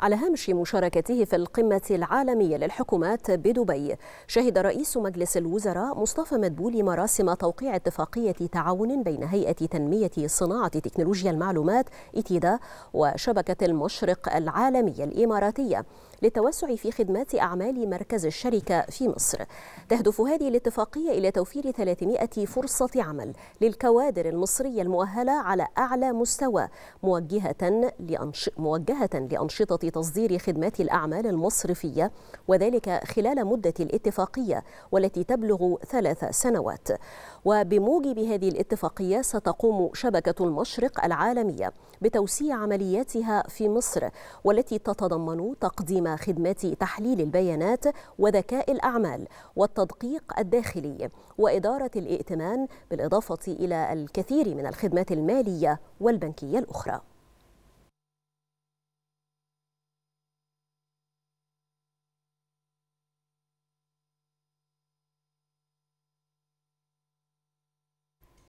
على هامش مشاركته في القمة العالمية للحكومات بدبي شهد رئيس مجلس الوزراء مصطفى مدبولي مراسم توقيع اتفاقية تعاون بين هيئة تنمية صناعة تكنولوجيا المعلومات إتيدا وشبكة المشرق العالمية الإماراتية للتوسع في خدمات أعمال مركز الشركة في مصر تهدف هذه الاتفاقية إلى توفير 300 فرصة عمل للكوادر المصرية المؤهلة على أعلى مستوى موجهة لأنشطة في تصدير خدمات الأعمال المصرفية وذلك خلال مدة الاتفاقية والتي تبلغ ثلاث سنوات وبموجب هذه الاتفاقية ستقوم شبكة المشرق العالمية بتوسيع عملياتها في مصر والتي تتضمن تقديم خدمات تحليل البيانات وذكاء الأعمال والتدقيق الداخلي وإدارة الائتمان بالإضافة إلى الكثير من الخدمات المالية والبنكية الأخرى